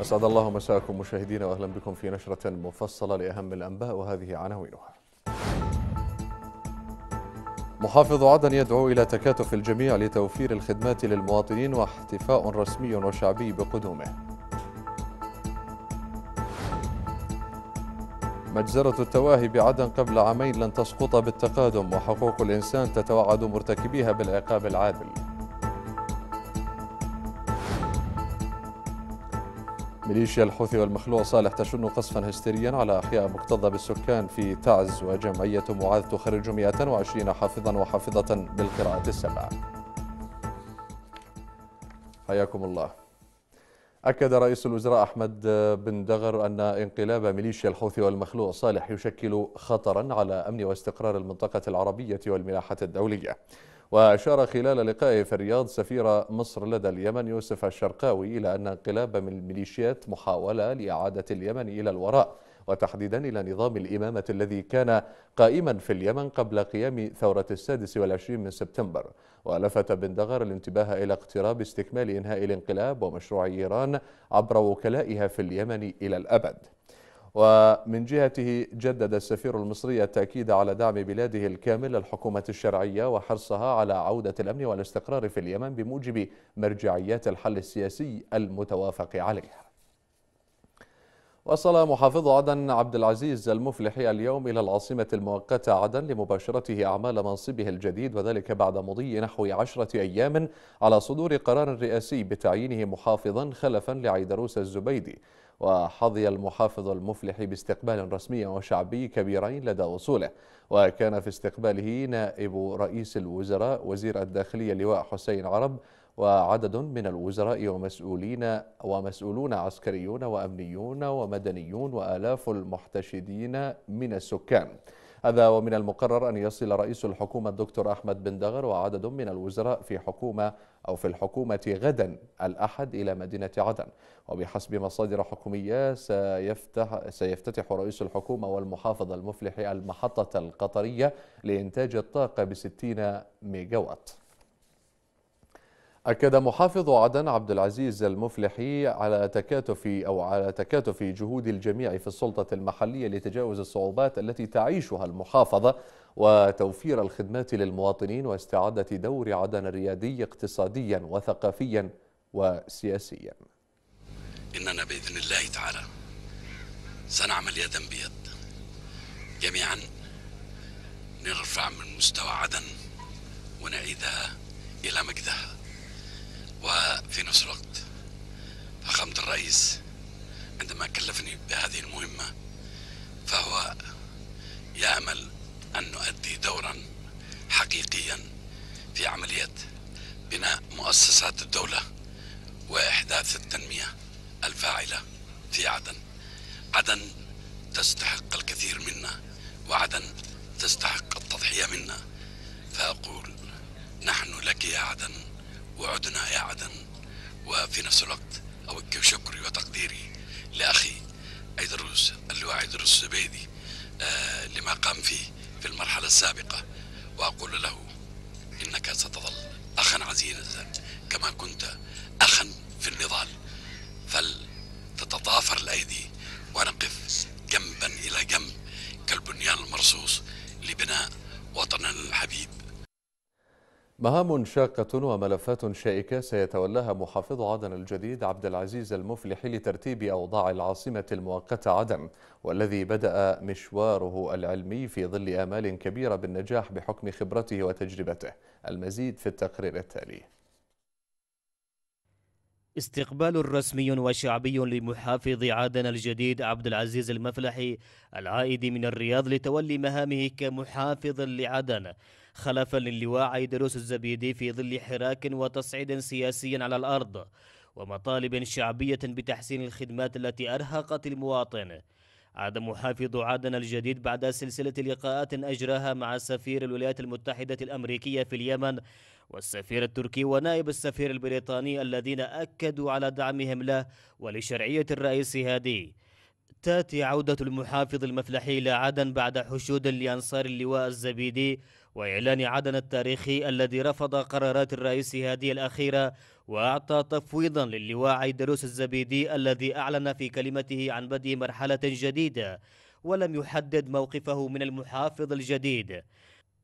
أسعد الله مساءكم مشاهدينا وأهلا بكم في نشرة مفصلة لأهم الأنباء وهذه عناوينها محافظ عدن يدعو إلى تكاتف الجميع لتوفير الخدمات للمواطنين واحتفاء رسمي وشعبي بقدومه مجزرة التواهي بعدن قبل عامين لن تسقط بالتقادم وحقوق الإنسان تتوعد مرتكبيها بالعقاب العادل ميليشيا الحوثي والمخلوع صالح تشن قصفا هستيريا على أحياء مكتظة بالسكان في تعز وجمعية معاذ تخرج 120 حافظا وحافظة بالقراءة السبعة حياكم الله أكد رئيس الوزراء أحمد بن دغر أن انقلاب ميليشيا الحوثي والمخلوع صالح يشكل خطرا على أمن واستقرار المنطقة العربية والملاحة الدولية وأشار خلال لقائه في الرياض سفير مصر لدى اليمن يوسف الشرقاوي إلى أن انقلاب من الميليشيات محاولة لإعادة اليمن إلى الوراء وتحديدا إلى نظام الإمامة الذي كان قائما في اليمن قبل قيام ثورة السادس والعشرين من سبتمبر ولفت بندغر الانتباه إلى اقتراب استكمال إنهاء الانقلاب ومشروع إيران عبر وكلائها في اليمن إلى الأبد ومن جهته جدد السفير المصري التأكيد على دعم بلاده الكامل للحكومة الشرعية وحرصها على عودة الأمن والاستقرار في اليمن بموجب مرجعيات الحل السياسي المتوافق عليها وصل محافظ عدن عبد العزيز المفلح اليوم إلى العاصمة المؤقتة عدن لمباشرته أعمال منصبه الجديد وذلك بعد مضي نحو عشرة أيام على صدور قرار رئاسي بتعيينه محافظا خلفا لعيدروس الزبيدي وحظي المحافظ المفلح باستقبال رسمي وشعبي كبيرين لدى وصوله وكان في استقباله نائب رئيس الوزراء وزير الداخلية لواء حسين عرب وعدد من الوزراء ومسؤولين ومسؤولون عسكريون وأمنيون ومدنيون وآلاف المحتشدين من السكان هذا ومن المقرر أن يصل رئيس الحكومة الدكتور أحمد بن دغر وعدد من الوزراء في حكومة أو في الحكومة غدا الأحد إلى مدينة عدن وبحسب مصادر حكومية سيفتح, سيفتتح رئيس الحكومة والمحافظ المفلح المحطة القطرية لإنتاج الطاقة بستين ميجاوات أكد محافظ عدن عبد العزيز المفلحي على تكاتف أو على تكاتف جهود الجميع في السلطة المحلية لتجاوز الصعوبات التي تعيشها المحافظة وتوفير الخدمات للمواطنين واستعادة دور عدن الريادي اقتصاديا وثقافيا وسياسيا إننا بإذن الله تعالى سنعمل يدا بيد جميعا نرفع من مستوى عدن ونعيدها إلى مجدها وفي نفس الوقت فخامة الرئيس عندما كلفني بهذه المهمة فهو يأمل أن نؤدي دورا حقيقيا في عملية بناء مؤسسات الدولة وإحداث التنمية الفاعلة في عدن عدن تستحق الكثير منا وعدن تستحق التضحية منا فأقول نحن لك يا عدن وعدنا يا عدن وفي نفس الوقت أوجه شكري وتقديري لأخي أيدروس اللواء أيدروس الزبيدي آه لما قام فيه في المرحلة السابقة وأقول له إنك ستظل أخا عزيزا كما كنت أخا في النضال فلتتضافر الأيدي ونقف جنبا إلى جنب كالبنيان المرصوص لبناء وطننا الحبيب مهام شاقة وملفات شائكة سيتولاها محافظ عدن الجديد عبد العزيز المفلح لترتيب أوضاع العاصمة المؤقتة عدن والذي بدأ مشواره العلمي في ظل آمال كبيرة بالنجاح بحكم خبرته وتجربته المزيد في التقرير التالي استقبال رسمي وشعبي لمحافظ عدن الجديد عبد العزيز المفلحي العائد من الرياض لتولي مهامه كمحافظ لعدن خلفا للواء عيدروس الزبيدي في ظل حراك وتصعيد سياسي على الأرض ومطالب شعبية بتحسين الخدمات التي أرهقت المواطن عاد محافظ عدن الجديد بعد سلسلة لقاءات أجراها مع سفير الولايات المتحدة الأمريكية في اليمن والسفير التركي ونائب السفير البريطاني الذين أكدوا على دعمهم له ولشرعية الرئيس هادي تأتي عودة المحافظ المفلحي إلى عدن بعد حشود لأنصار اللواء الزبيدي وإعلان عدن التاريخي الذي رفض قرارات الرئيس هذه الأخيرة وأعطى تفويضا للواء عيدروس الزبيدي الذي أعلن في كلمته عن بدء مرحلة جديدة ولم يحدد موقفه من المحافظ الجديد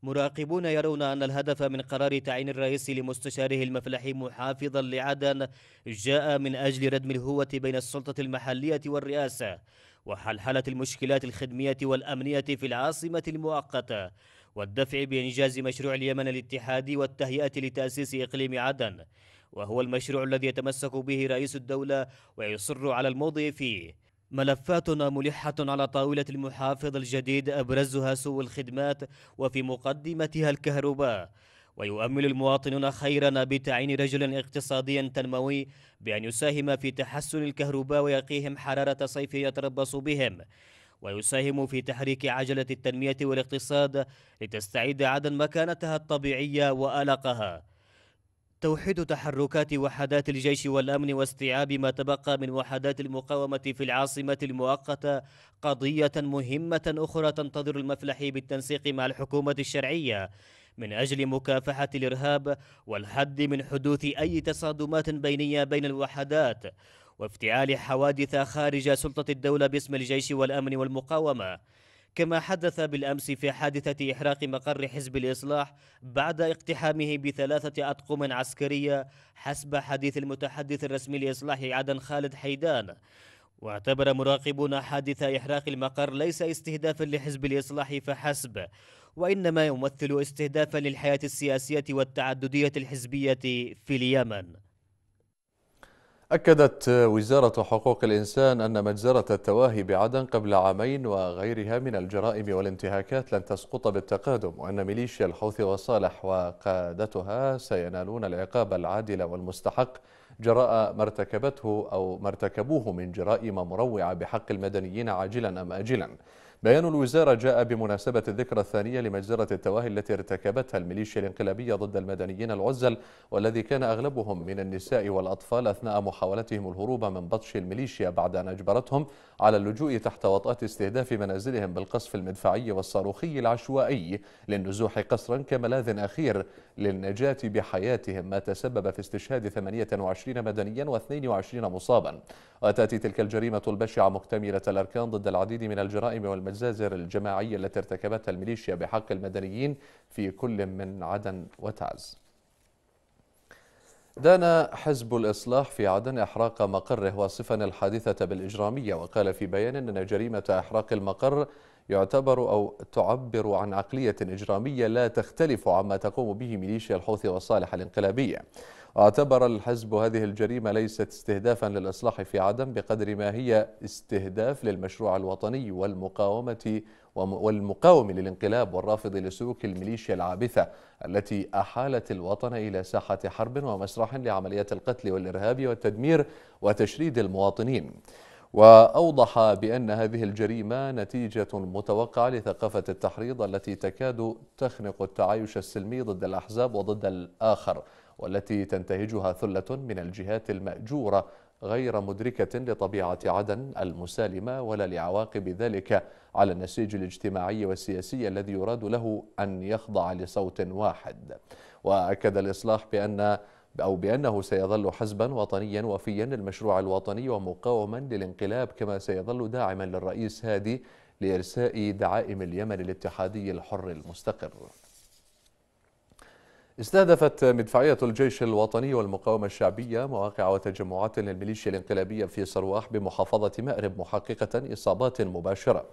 مراقبون يرون أن الهدف من قرار تعيين الرئيس لمستشاره المفلحي محافظا لعدن جاء من أجل ردم الهوة بين السلطة المحلية والرئاسة وحلحلة المشكلات الخدمية والأمنية في العاصمة المؤقتة والدفع بإنجاز مشروع اليمن الاتحادي والتهيئة لتأسيس إقليم عدن وهو المشروع الذي يتمسك به رئيس الدولة ويصر على الموضي فيه ملفاتنا ملحة على طاولة المحافظ الجديد أبرزها سوء الخدمات وفي مقدمتها الكهرباء ويؤمل المواطنون خيرنا بتعيين رجل اقتصادي تنموي بأن يساهم في تحسن الكهرباء ويقيهم حرارة صيف يتربص بهم ويساهم في تحريك عجلة التنمية والاقتصاد لتستعيد عدن مكانتها الطبيعية وألقها توحيد تحركات وحدات الجيش والأمن واستيعاب ما تبقى من وحدات المقاومة في العاصمة المؤقتة قضية مهمة أخرى تنتظر المفلح بالتنسيق مع الحكومة الشرعية من أجل مكافحة الإرهاب والحد من حدوث أي تصادمات بينية بين الوحدات وافتعال حوادث خارج سلطة الدولة باسم الجيش والأمن والمقاومة كما حدث بالأمس في حادثة إحراق مقر حزب الإصلاح بعد اقتحامه بثلاثة أطقم عسكرية حسب حديث المتحدث الرسمي لإصلاح عدن خالد حيدان واعتبر مراقبون حادث إحراق المقر ليس استهدافا لحزب الإصلاح فحسب وإنما يمثل استهدافا للحياة السياسية والتعددية الحزبية في اليمن أكدت وزارة حقوق الإنسان أن مجزرة التواهي بعدن قبل عامين وغيرها من الجرائم والانتهاكات لن تسقط بالتقادم وأن ميليشيا الحوث وصالح وقادتها سينالون العقاب العادل والمستحق جراء ما ارتكبته أو ما ارتكبوه من جرائم مروعة بحق المدنيين عاجلا أم آجلا بيان الوزارة جاء بمناسبة الذكرى الثانية لمجزرة التواهي التي ارتكبتها الميليشيا الانقلابية ضد المدنيين العزل والذي كان أغلبهم من النساء والأطفال أثناء محاولتهم الهروب من بطش الميليشيا بعد أن أجبرتهم على اللجوء تحت وطأة استهداف منازلهم بالقصف المدفعي والصاروخي العشوائي للنزوح قسرا كملاذ أخير للنجاة بحياتهم ما تسبب في استشهاد 28 مدنيا و22 مصابا وتأتي تلك الجريمة البشعة مكتملة الأركان ضد العديد من الجرائم والمجزرة المزازر الجماعية التي ارتكبتها الميليشيا بحق المدنيين في كل من عدن وتعز دان حزب الإصلاح في عدن إحراق مقره واصفا الحادثة بالإجرامية وقال في بيان أن جريمة إحراق المقر يعتبر أو تعبر عن عقلية إجرامية لا تختلف عما تقوم به ميليشيا الحوثي والصالح الانقلابية اعتبر الحزب هذه الجريمة ليست استهدافا للإصلاح في عدن بقدر ما هي استهداف للمشروع الوطني والمقاومة والمقاوم للانقلاب والرافض لسلوك الميليشيا العابثة التي أحالت الوطن إلى ساحة حرب ومسرح لعمليات القتل والإرهاب والتدمير وتشريد المواطنين وأوضح بأن هذه الجريمة نتيجة متوقعة لثقافة التحريض التي تكاد تخنق التعايش السلمي ضد الأحزاب وضد الآخر والتي تنتهجها ثلة من الجهات المأجورة غير مدركة لطبيعة عدن المسالمة ولا لعواقب ذلك على النسيج الاجتماعي والسياسي الذي يراد له أن يخضع لصوت واحد وأكد الإصلاح بأن أو بأنه سيظل حزبا وطنيا وفيا للمشروع الوطني ومقاوما للانقلاب كما سيظل داعما للرئيس هادي لإرساء دعائم اليمن الاتحادي الحر المستقر استهدفت مدفعية الجيش الوطني والمقاومة الشعبية مواقع وتجمعات للميليشيا الانقلابية في صرواح بمحافظة مأرب محققة إصابات مباشرة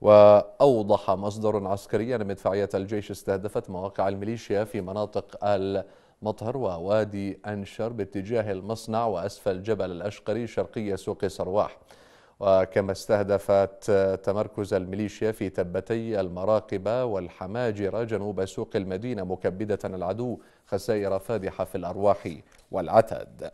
وأوضح مصدر عسكري أن مدفعية الجيش استهدفت مواقع الميليشيا في مناطق الجيش مطهر ووادي أنشر باتجاه المصنع وأسفل جبل الأشقري شرقي سوق سرواح وكما استهدفت تمركز الميليشيا في تبتي المراقبة والحماجرة جنوب سوق المدينة مكبدة العدو خسائر فادحة في الأرواح والعتاد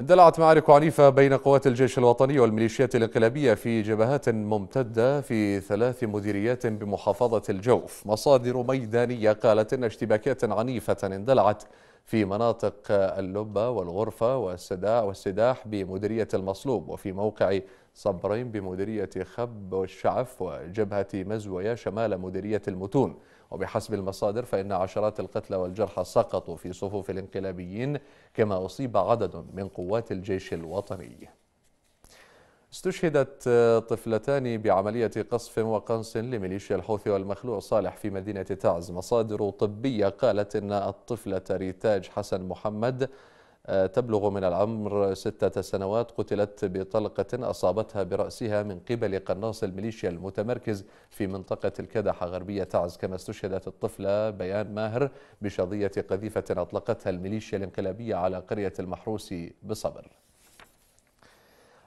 اندلعت معارك عنيفة بين قوات الجيش الوطني والميليشيات الانقلابية في جبهات ممتدة في ثلاث مديريات بمحافظة الجوف مصادر ميدانية قالت إن اشتباكات عنيفة اندلعت في مناطق اللبة والغرفة والسداح بمديرية المصلوب وفي موقع صبرين بمديرية خب والشعف وجبهة مزوية شمال مديرية المتون وبحسب المصادر فإن عشرات القتلى والجرحى سقطوا في صفوف الانقلابيين كما أصيب عدد من قوات الجيش الوطني استشهدت آه، طفلتان بعملية قصف وقنص لميليشيا الحوثي والمخلوع صالح في مدينة تعز مصادر طبية قالت إن الطفلة ريتاج حسن محمد آه، تبلغ من العمر ستة سنوات قتلت بطلقة أصابتها برأسها من قبل قناص الميليشيا المتمركز في منطقة الكدحة غربية تعز كما استشهدت الطفلة بيان ماهر بشظية قذيفة أطلقتها الميليشيا الانقلابية على قرية المحروسي بصبر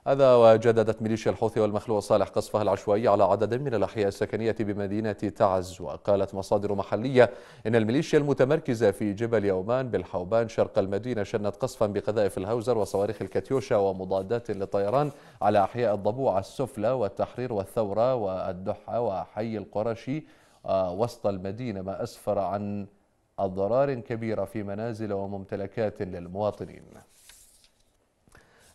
هذا وجددت ميليشيا الحوثي والمخلوع صالح قصفها العشوائي على عدد من الأحياء السكنية بمدينة تعز وقالت مصادر محلية إن الميليشيا المتمركزة في جبل يومان بالحوبان شرق المدينة شنت قصفا بقذائف الهوزر وصواريخ الكاتيوشا ومضادات للطيران على أحياء الضبوع السفلى والتحرير والثورة والدحة وحي القرشي آه، وسط المدينة ما أسفر عن أضرار كبيرة في منازل وممتلكات للمواطنين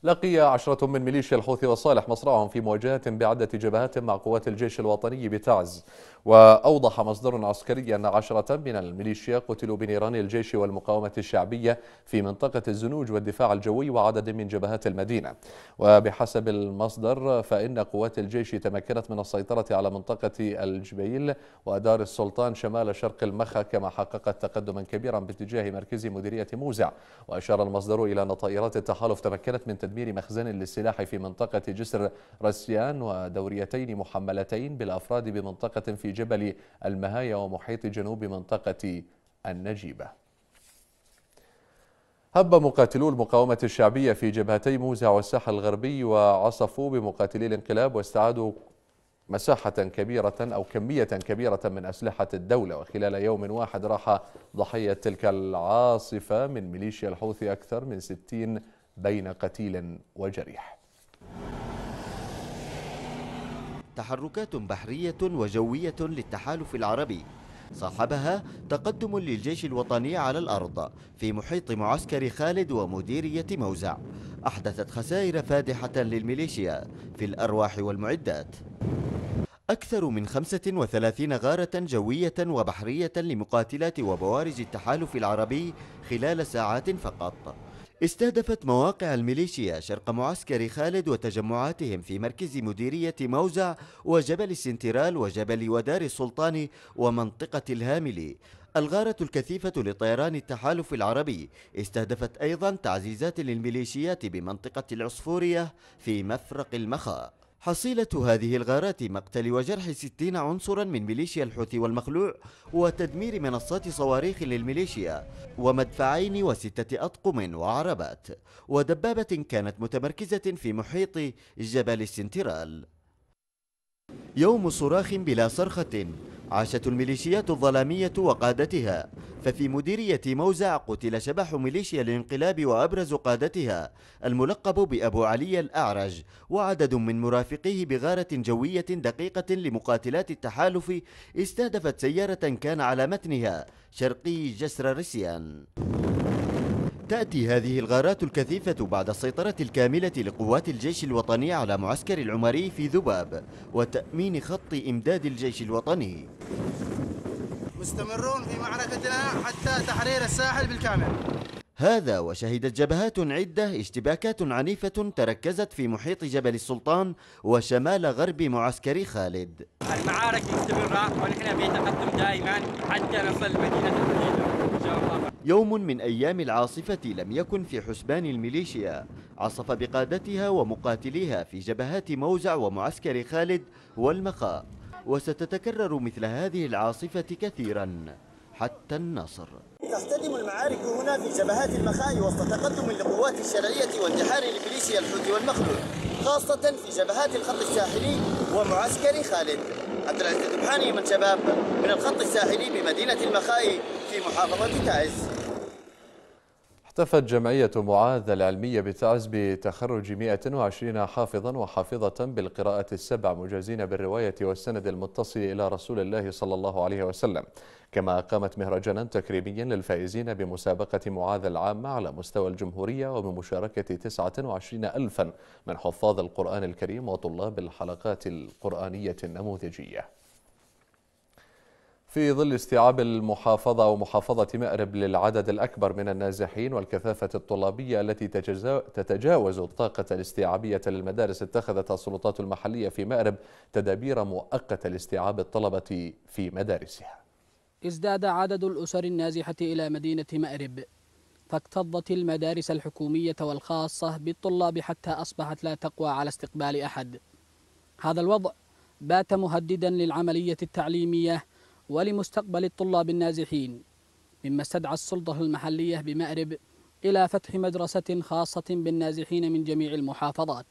لقي عشرة من ميليشيا الحوثي وصالح مصرعهم في مواجهة بعدة جبهات مع قوات الجيش الوطني بتعز وأوضح مصدر عسكري أن عشرة من الميليشيا قتلوا بنيران الجيش والمقاومة الشعبية في منطقة الزنوج والدفاع الجوي وعدد من جبهات المدينة وبحسب المصدر فإن قوات الجيش تمكنت من السيطرة على منطقة الجبيل ودار السلطان شمال شرق المخا كما حققت تقدما كبيرا باتجاه مركز مديرية موزع وأشار المصدر إلى أن طائرات التحالف تمكنت من تدمير تدمير مخزن للسلاح في منطقة جسر رسيان ودوريتين محملتين بالأفراد بمنطقة في جبل المهاية ومحيط جنوب منطقة النجيبة هب مقاتلو المقاومة الشعبية في جبهتي موزع والساحل الغربي وعصفوا بمقاتلي الانقلاب واستعادوا مساحة كبيرة أو كمية كبيرة من أسلحة الدولة وخلال يوم واحد راح ضحية تلك العاصفة من ميليشيا الحوثي أكثر من 60 بين قتيل وجريح تحركات بحرية وجوية للتحالف العربي صاحبها تقدم للجيش الوطني على الأرض في محيط معسكر خالد ومديرية موزع أحدثت خسائر فادحة للميليشيا في الأرواح والمعدات أكثر من 35 غارة جوية وبحرية لمقاتلات وبوارج التحالف العربي خلال ساعات فقط استهدفت مواقع الميليشيا شرق معسكر خالد وتجمعاتهم في مركز مديرية موزع وجبل السنترال وجبل ودار السلطان ومنطقة الهاملي الغارة الكثيفة لطيران التحالف العربي استهدفت أيضا تعزيزات للميليشيات بمنطقة العصفورية في مفرق المخاء حصيلة هذه الغارات مقتل وجرح 60 عنصرا من ميليشيا الحوثي والمخلوع وتدمير منصات صواريخ للميليشيا ومدفعين وستة أطقم وعربات ودبابة كانت متمركزة في محيط جبل السنترال يوم صراخ بلا صرخة عاشت الميليشيات الظلامية وقادتها ففي مديرية موزع قتل شبح ميليشيا الانقلاب وأبرز قادتها الملقب بأبو علي الأعرج وعدد من مرافقيه بغارة جوية دقيقة لمقاتلات التحالف استهدفت سيارة كان على متنها شرقي جسر رسيان تأتي هذه الغارات الكثيفة بعد السيطرة الكاملة لقوات الجيش الوطني على معسكر العمري في ذباب وتأمين خط إمداد الجيش الوطني مستمرون في معركتنا حتى تحرير الساحل بالكامل هذا وشهدت جبهات عدة اشتباكات عنيفة تركزت في محيط جبل السلطان وشمال غرب معسكر خالد المعارك مستمرة ونحن في تقدم دائما حتى نصل مدينة الحديدة إن شاء الله يوم من أيام العاصفة لم يكن في حسبان الميليشيا عصف بقادتها ومقاتليها في جبهات موزع ومعسكر خالد والمخاء وستتكرر مثل هذه العاصفة كثيرا حتى النصر تحتدم المعارك هنا في جبهات المخاء وسط تقدم القوات الشرعية وانتحار الميليشيا الحوثي والمخلوق خاصة في جبهات الخط الساحلي ومعسكر خالد عبد العزيز من شباب من الخط الساحلي بمدينة المخاء في محافظة تعز احتفت جمعية معاذ العلمية بتعز بتخرج 120 حافظا وحافظة بالقراءة السبع مجازين بالرواية والسند المتصل إلى رسول الله صلى الله عليه وسلم كما أقامت مهرجانا تكريميا للفائزين بمسابقة معاذ العامة على مستوى الجمهورية وبمشاركة 29 ألفا من حفاظ القرآن الكريم وطلاب الحلقات القرآنية النموذجية في ظل استيعاب المحافظة ومحافظة مأرب للعدد الأكبر من النازحين والكثافة الطلابية التي تتجاوز الطاقة الاستيعابية للمدارس اتخذت السلطات المحلية في مأرب تدابير مؤقتة لاستيعاب الطلبة في مدارسها ازداد عدد الأسر النازحة إلى مدينة مأرب فاكتظت المدارس الحكومية والخاصة بالطلاب حتى أصبحت لا تقوى على استقبال أحد هذا الوضع بات مهددا للعملية التعليمية ولمستقبل الطلاب النازحين مما استدعى السلطة المحلية بمأرب إلى فتح مدرسة خاصة بالنازحين من جميع المحافظات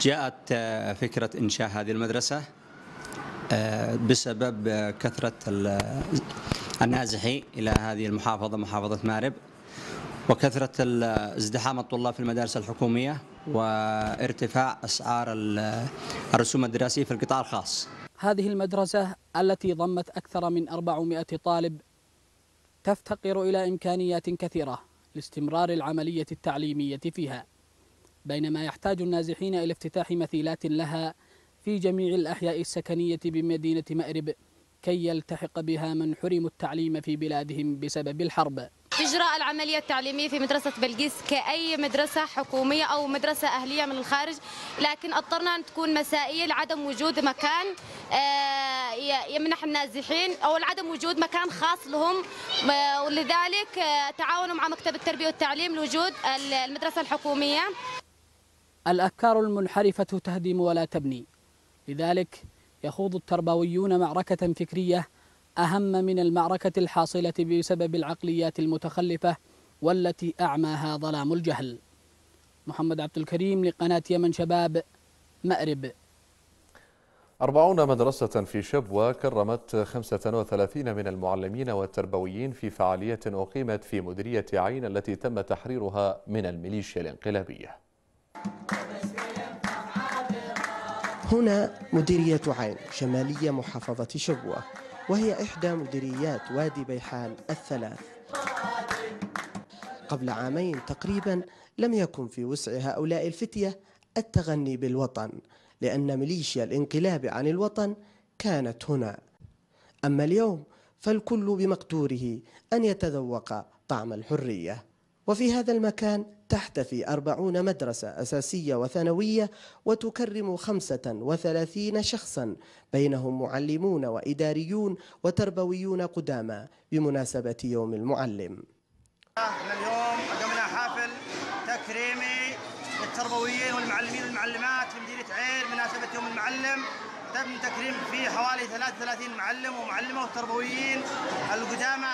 جاءت آه، فكرة إنشاء هذه المدرسة آه، بسبب آه، كثرة النازحين إلى هذه المحافظة محافظة مأرب وكثرة ازدحام الطلاب في المدارس الحكومية وارتفاع أسعار الرسوم الدراسية في القطاع الخاص هذه المدرسة التي ضمت أكثر من 400 طالب تفتقر إلى إمكانيات كثيرة لاستمرار العملية التعليمية فيها بينما يحتاج النازحين إلى افتتاح مثيلات لها في جميع الأحياء السكنية بمدينة مأرب كي يلتحق بها من حرموا التعليم في بلادهم بسبب الحرب إجراء العملية التعليمية في مدرسة بلقيس كأي مدرسة حكومية أو مدرسة أهلية من الخارج لكن اضطرنا أن تكون مسائية لعدم وجود مكان آه، يمنح النازحين أو لعدم وجود مكان خاص لهم آه، ولذلك آه، تعاونوا مع مكتب التربية والتعليم لوجود المدرسة الحكومية الأفكار المنحرفة تهدم ولا تبني لذلك يخوض التربويون معركة فكرية أهم من المعركة الحاصلة بسبب العقليات المتخلفة والتي أعماها ظلام الجهل محمد عبد الكريم لقناة يمن شباب مأرب أربعون مدرسة في شبوة كرمت 35 من المعلمين والتربويين في فعالية أقيمت في مديرية عين التي تم تحريرها من الميليشيا الانقلابية هنا مديرية عين شمالية محافظة شبوة وهي إحدى مديريات وادي بيحان الثلاث قبل عامين تقريبا لم يكن في وسع هؤلاء الفتية التغني بالوطن لأن ميليشيا الانقلاب عن الوطن كانت هنا أما اليوم فالكل بمقدوره أن يتذوق طعم الحرية وفي هذا المكان تحتفي أربعون مدرسة أساسية وثانوية وتكرم خمسة وثلاثين شخصا بينهم معلمون وإداريون وتربويون قدامى بمناسبة يوم المعلم احنا اليوم قدمنا حفل تكريمي للتربويين والمعلمين والمعلمات في مدينة عير بمناسبة يوم المعلم تم تكريم فيه حوالي 33 معلم ومعلمة وتربويين القدامى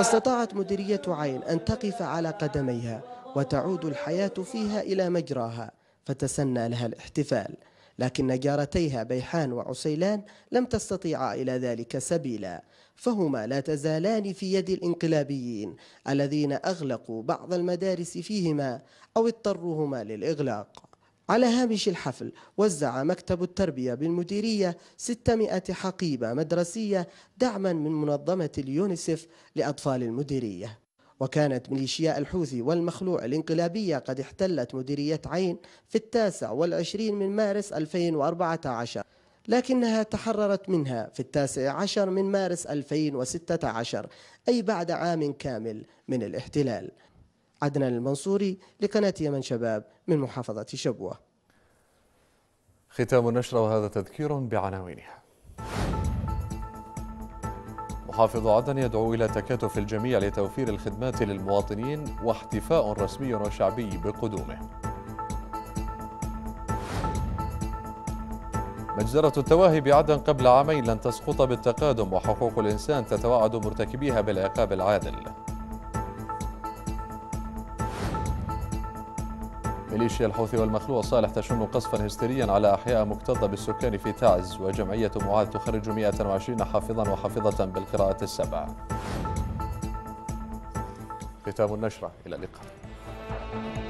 استطاعت مديرية عين أن تقف على قدميها وتعود الحياة فيها إلى مجراها فتسنى لها الاحتفال لكن جارتيها بيحان وعسيلان لم تستطيعا إلى ذلك سبيلا فهما لا تزالان في يد الانقلابيين الذين أغلقوا بعض المدارس فيهما أو اضطروهما للإغلاق على هامش الحفل وزع مكتب التربية بالمديرية 600 حقيبة مدرسية دعما من منظمة اليونيسف لأطفال المديرية وكانت ميليشياء الحوثي والمخلوع الانقلابية قد احتلت مديرية عين في التاسع والعشرين من مارس 2014 لكنها تحررت منها في التاسع عشر من مارس 2016 أي بعد عام كامل من الاحتلال عدنان المنصوري لقناة يمن شباب من محافظة شبوة ختام النشرة وهذا تذكير بعناوينها محافظ عدن يدعو إلى تكاتف الجميع لتوفير الخدمات للمواطنين واحتفاء رسمي وشعبي بقدومه مجزرة التواهي بعدن قبل عامين لن تسقط بالتقادم وحقوق الإنسان تتوعد مرتكبيها بالعقاب العادل ميليشيا الحوثي والمخلوع صالح تشن قصفا هستيريا على أحياء مكتظة بالسكان في تعز وجمعية معاذ تخرج 120 حافظا وحافظة بالقراءة السبع ختام النشرة إلى اللقاء